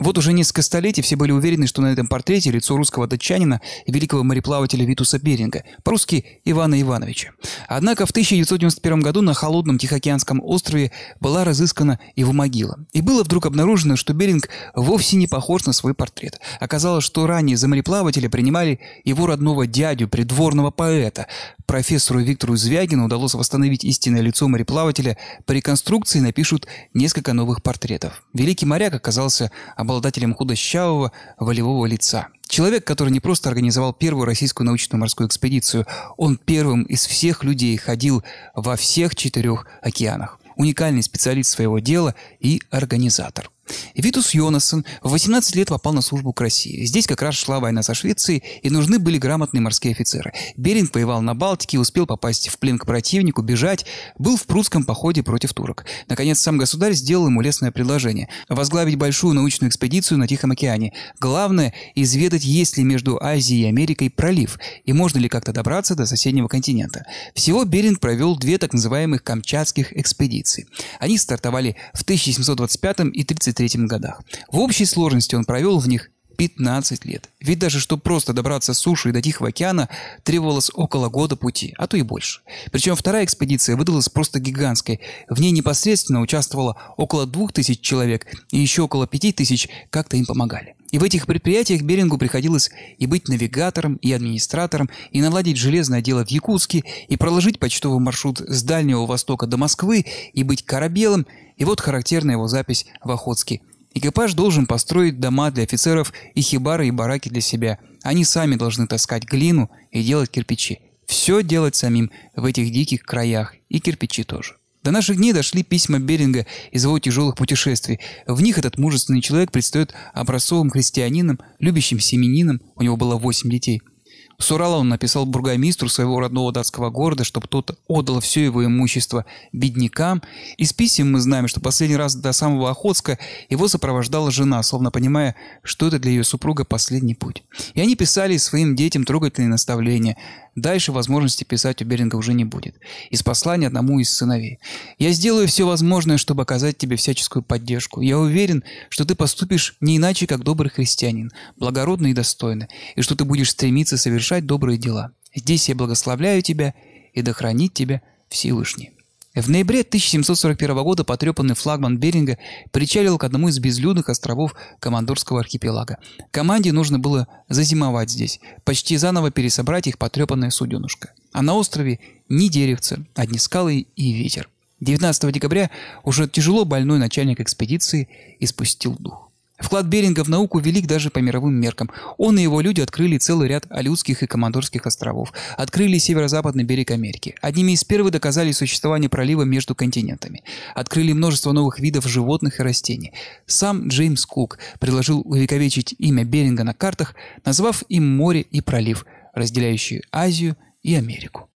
Вот уже несколько столетий все были уверены, что на этом портрете лицо русского датчанина и великого мореплавателя Витуса Беринга, по-русски Ивана Ивановича. Однако в 1991 году на холодном Тихоокеанском острове была разыскана его могила. И было вдруг обнаружено, что Беринг вовсе не похож на свой портрет. Оказалось, что ранее за мореплавателя принимали его родного дядю, придворного поэта, профессору Виктору Звягину удалось восстановить истинное лицо мореплавателя, по реконструкции напишут несколько новых портретов. Великий моряк оказался обладателем худощавого волевого лица. Человек, который не просто организовал первую российскую научную морскую экспедицию, он первым из всех людей ходил во всех четырех океанах. Уникальный специалист своего дела и организатор. Витус Йонассон в 18 лет попал на службу к России. Здесь как раз шла война со Швецией, и нужны были грамотные морские офицеры. Беринг воевал на Балтике, успел попасть в плен к противнику, бежать, был в прусском походе против турок. Наконец, сам государь сделал ему лестное предложение – возглавить большую научную экспедицию на Тихом океане. Главное – изведать, есть ли между Азией и Америкой пролив, и можно ли как-то добраться до соседнего континента. Всего Беринг провел две так называемых камчатских экспедиции. Они стартовали в 1725 и 33 1973 годах. В общей сложности он провел в них 15 лет. Ведь даже чтобы просто добраться с суши до Тихого океана, требовалось около года пути, а то и больше. Причем вторая экспедиция выдалась просто гигантской. В ней непосредственно участвовало около 2000 человек, и еще около 5000 как-то им помогали. И в этих предприятиях Берингу приходилось и быть навигатором, и администратором, и наладить железное дело в Якутске, и проложить почтовый маршрут с Дальнего Востока до Москвы, и быть корабелом, и вот характерная его запись в Охотске – Экипаж должен построить дома для офицеров и хибары и бараки для себя. Они сами должны таскать глину и делать кирпичи. Все делать самим в этих диких краях. И кирпичи тоже. До наших дней дошли письма Беринга из его тяжелых путешествий. В них этот мужественный человек предстает образцовым христианином, любящим семенином, у него было восемь детей – с Урала он написал бургомистру своего родного датского города, чтобы тот отдал все его имущество беднякам. Из писем мы знаем, что последний раз до самого Охотска его сопровождала жена, словно понимая, что это для ее супруга последний путь. И они писали своим детям трогательные наставления. Дальше возможности писать у Беринга уже не будет. Из послания одному из сыновей. «Я сделаю все возможное, чтобы оказать тебе всяческую поддержку. Я уверен, что ты поступишь не иначе, как добрый христианин, благородный и достойный, и что ты будешь стремиться совершать добрые дела. Здесь я благословляю тебя, и да хранит тебя Всевышний». В ноябре 1741 года потрепанный флагман Беринга причалил к одному из безлюдных островов Командорского архипелага. Команде нужно было зазимовать здесь, почти заново пересобрать их потрепанное суденушка. А на острове ни деревца, одни скалы и ветер. 19 декабря уже тяжело больной начальник экспедиции испустил дух. Вклад Беринга в науку велик даже по мировым меркам. Он и его люди открыли целый ряд Алюдских и Командорских островов, открыли северо-западный берег Америки. Одними из первых доказали существование пролива между континентами, открыли множество новых видов животных и растений. Сам Джеймс Кук предложил увековечить имя Беринга на картах, назвав им море и пролив, разделяющие Азию и Америку.